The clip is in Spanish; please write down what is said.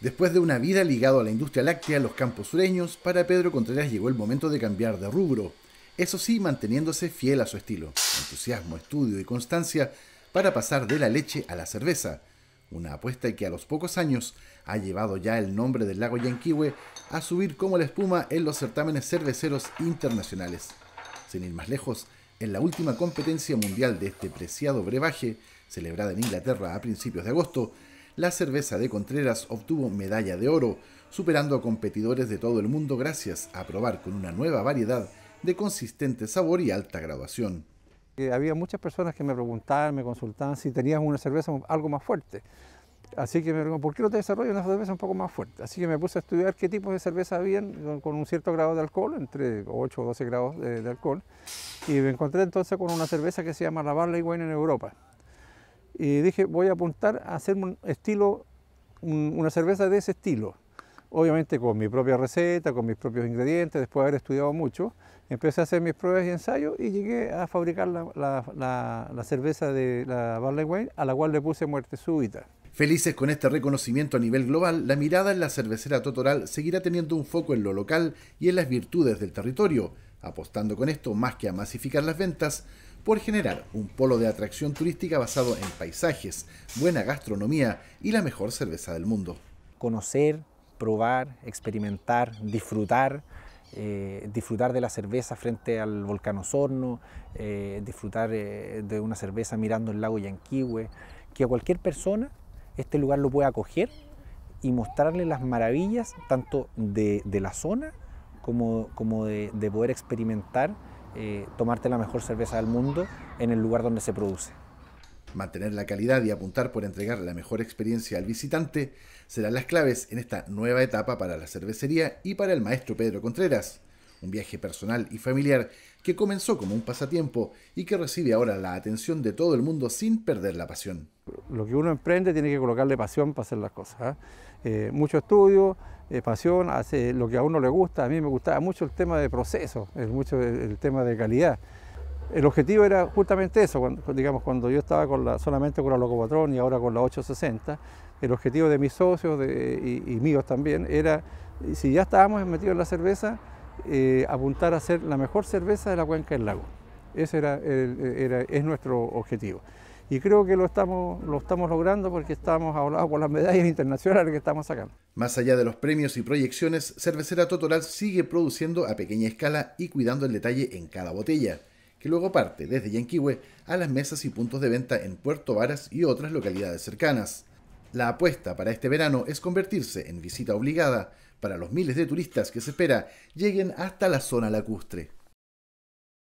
Después de una vida ligada a la industria láctea, los campos sureños, para Pedro Contreras llegó el momento de cambiar de rubro, eso sí manteniéndose fiel a su estilo, entusiasmo, estudio y constancia para pasar de la leche a la cerveza, una apuesta que a los pocos años ha llevado ya el nombre del lago Yanquihue a subir como la espuma en los certámenes cerveceros internacionales. Sin ir más lejos, en la última competencia mundial de este preciado brebaje, celebrada en Inglaterra a principios de agosto, la cerveza de Contreras obtuvo medalla de oro, superando a competidores de todo el mundo gracias a probar con una nueva variedad de consistente sabor y alta graduación. Había muchas personas que me preguntaban, me consultaban si tenías una cerveza algo más fuerte. Así que me preguntaron, ¿por qué no te desarrollas una cerveza un poco más fuerte? Así que me puse a estudiar qué tipo de cerveza habían con un cierto grado de alcohol, entre 8 o 12 grados de, alcohol. Y me encontré entonces con una cerveza que se llama la Barley Wine en Europa y eh, dije, voy a apuntar a hacer un estilo, una cerveza de ese estilo. Obviamente con mi propia receta, con mis propios ingredientes, después de haber estudiado mucho, empecé a hacer mis pruebas y ensayos y llegué a fabricar la, la, la, la cerveza de la Barley Wine, a la cual le puse muerte súbita. Felices con este reconocimiento a nivel global, la mirada en la cervecera Totoral seguirá teniendo un foco en lo local y en las virtudes del territorio, apostando con esto más que a masificar las ventas por generar un polo de atracción turística basado en paisajes, buena gastronomía y la mejor cerveza del mundo. Conocer, probar, experimentar, disfrutar, eh, disfrutar de la cerveza frente al volcán Osorno, eh, disfrutar eh, de una cerveza mirando el lago Yanquihue, que a cualquier persona este lugar lo pueda acoger y mostrarle las maravillas tanto de la zona como, de, poder experimentar, eh, tomarte la mejor cerveza del mundo en el lugar donde se produce. Mantener la calidad y apuntar por entregar la mejor experiencia al visitante serán las claves en esta nueva etapa para la cervecería y para el maestro Pedro Contreras. Un viaje personal y familiar que comenzó como un pasatiempo y que recibe ahora la atención de todo el mundo sin perder la pasión lo que uno emprende tiene que colocarle pasión para hacer las cosas. ¿ah? Eh, mucho estudio, eh, pasión, hace lo que a uno le gusta. A mí me gustaba mucho el tema de proceso, el, mucho el, tema de calidad. El objetivo era justamente eso, cuando, digamos, cuando yo estaba solamente con la Locopatrón y ahora con la 860, el objetivo de mis socios y, míos también era, si ya estábamos metidos en la cerveza, eh, apuntar a hacer la mejor cerveza de la cuenca del lago. Ese era, e, es nuestro objetivo y creo que lo estamos, lo estamos logrando porque estamos hablados por las medallas internacionales que estamos sacando. Más allá de los premios y proyecciones, Cervecera Totoral sigue produciendo a pequeña escala y cuidando el detalle en cada botella, que luego parte desde Yanquihue a las mesas y puntos de venta en Puerto Varas y otras localidades cercanas. La apuesta para este verano es convertirse en visita obligada para los miles de turistas que se espera lleguen hasta la zona lacustre.